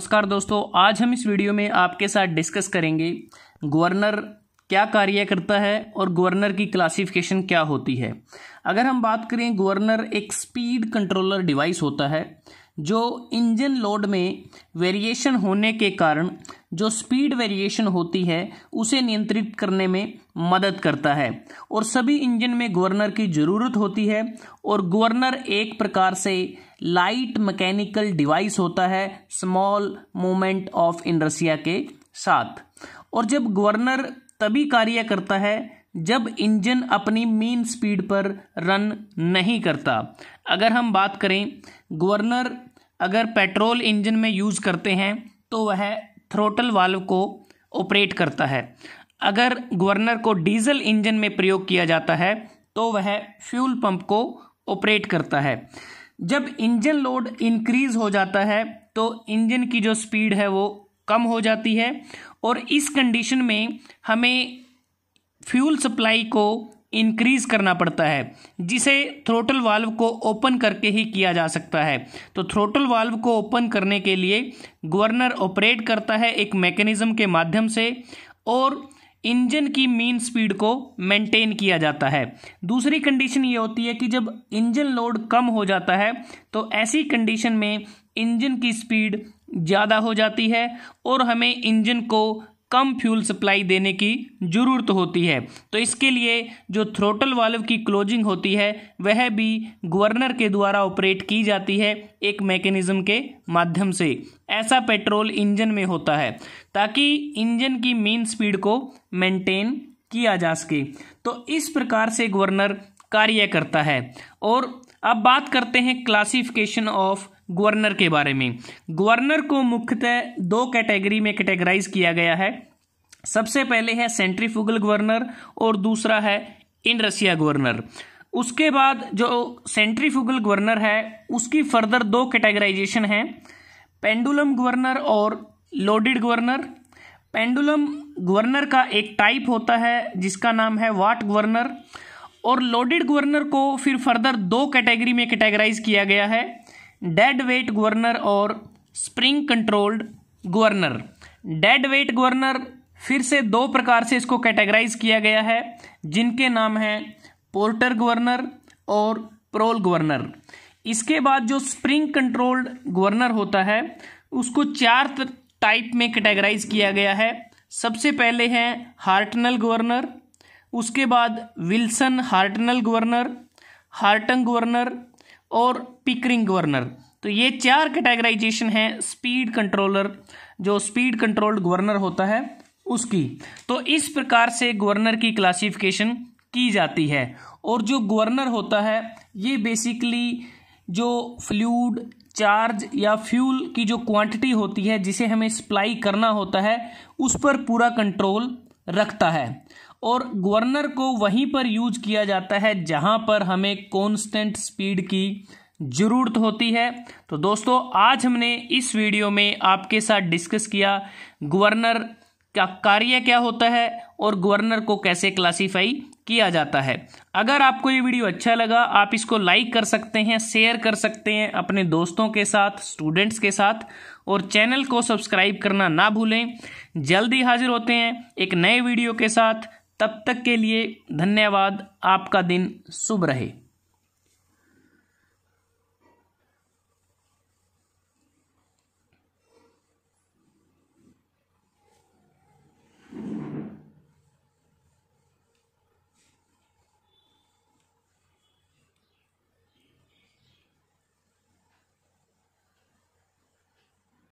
नमस्कार दोस्तों आज हम इस वीडियो में आपके साथ डिस्कस करेंगे गवर्नर क्या कार्य करता है और गवर्नर की क्लासिफिकेशन क्या होती है अगर हम बात करें गवर्नर एक स्पीड कंट्रोलर डिवाइस होता है जो इंजन लोड में वेरिएशन होने के कारण जो स्पीड वेरिएशन होती है उसे नियंत्रित करने में मदद करता है और सभी इंजन में गवर्नर की ज़रूरत होती है और गवर्नर एक प्रकार से लाइट मैकेनिकल डिवाइस होता है स्मॉल मूवमेंट ऑफ इनरसिया के साथ और जब गवर्नर तभी कार्य करता है जब इंजन अपनी मीन स्पीड पर रन नहीं करता अगर हम बात करें गवर्नर अगर पेट्रोल इंजन में यूज़ करते हैं तो वह थ्रोटल वाल्व को ऑपरेट करता है अगर गवर्नर को डीजल इंजन में प्रयोग किया जाता है तो वह फ्यूल पंप को ऑपरेट करता है जब इंजन लोड इंक्रीज हो जाता है तो इंजन की जो स्पीड है वो कम हो जाती है और इस कंडीशन में हमें फ्यूल सप्लाई को इंक्रीज करना पड़ता है जिसे थ्रोटल वाल्व को ओपन करके ही किया जा सकता है तो थ्रोटल वाल्व को ओपन करने के लिए गवर्नर ऑपरेट करता है एक मैकेनिज़्म के माध्यम से और इंजन की मीन स्पीड को मेंटेन किया जाता है दूसरी कंडीशन ये होती है कि जब इंजन लोड कम हो जाता है तो ऐसी कंडीशन में इंजन की स्पीड ज़्यादा हो जाती है और हमें इंजन को कम फ्यूल सप्लाई देने की ज़रूरत होती है तो इसके लिए जो थ्रोटल वाल्व की क्लोजिंग होती है वह भी गवर्नर के द्वारा ऑपरेट की जाती है एक मैकेनिज़्म के माध्यम से ऐसा पेट्रोल इंजन में होता है ताकि इंजन की मेन स्पीड को मेंटेन किया जा सके तो इस प्रकार से गवर्नर कार्य करता है और अब बात करते हैं क्लासिफिकेशन ऑफ गवर्नर के बारे में गवर्नर को मुख्यतः दो कैटेगरी में कैटेगराइज किया गया है सबसे पहले है सेंट्रीफुगल गवर्नर और दूसरा है इन रसिया गवर्नर उसके बाद जो सेंट्रीफुगल गवर्नर है उसकी फर्दर दो कैटेगराइजेशन है पेंडुलम गवर्नर और लोडेड गवर्नर पेंडुलम गवर्नर का एक टाइप होता है जिसका नाम है वाट गवर्नर और लोडेड गवर्नर को फिर फर्दर दो कैटेगरी में कैटेगराइज किया गया है डेड वेट गवर्नर और spring controlled governor dead weight governor फिर से दो प्रकार से इसको कैटेगराइज किया गया है जिनके नाम हैं पोर्टर गवर्नर और प्रोल गवर्नर इसके बाद जो स्प्रिंग कंट्रोल्ड गवर्नर होता है उसको चार टाइप में कैटेगराइज किया गया है सबसे पहले हैं हार्टनल गवर्नर उसके बाद Wilson Hartnell governor Hartung governor और पिकरिंग गवर्नर तो ये चार कैटेगराइजेशन है स्पीड कंट्रोलर जो स्पीड कंट्रोल्ड गवर्नर होता है उसकी तो इस प्रकार से गवर्नर की क्लासिफिकेशन की जाती है और जो गवर्नर होता है ये बेसिकली जो फ्लूड चार्ज या फ्यूल की जो क्वांटिटी होती है जिसे हमें सप्लाई करना होता है उस पर पूरा कंट्रोल रखता है और गवर्नर को वहीं पर यूज किया जाता है जहां पर हमें कॉन्स्टेंट स्पीड की जरूरत होती है तो दोस्तों आज हमने इस वीडियो में आपके साथ डिस्कस किया गवर्नर का कार्य क्या होता है और गवर्नर को कैसे क्लासीफाई किया जाता है अगर आपको ये वीडियो अच्छा लगा आप इसको लाइक कर सकते हैं शेयर कर सकते हैं अपने दोस्तों के साथ स्टूडेंट्स के साथ और चैनल को सब्सक्राइब करना ना भूलें जल्दी हाजिर होते हैं एक नए वीडियो के साथ तब तक के लिए धन्यवाद आपका दिन शुभ रहे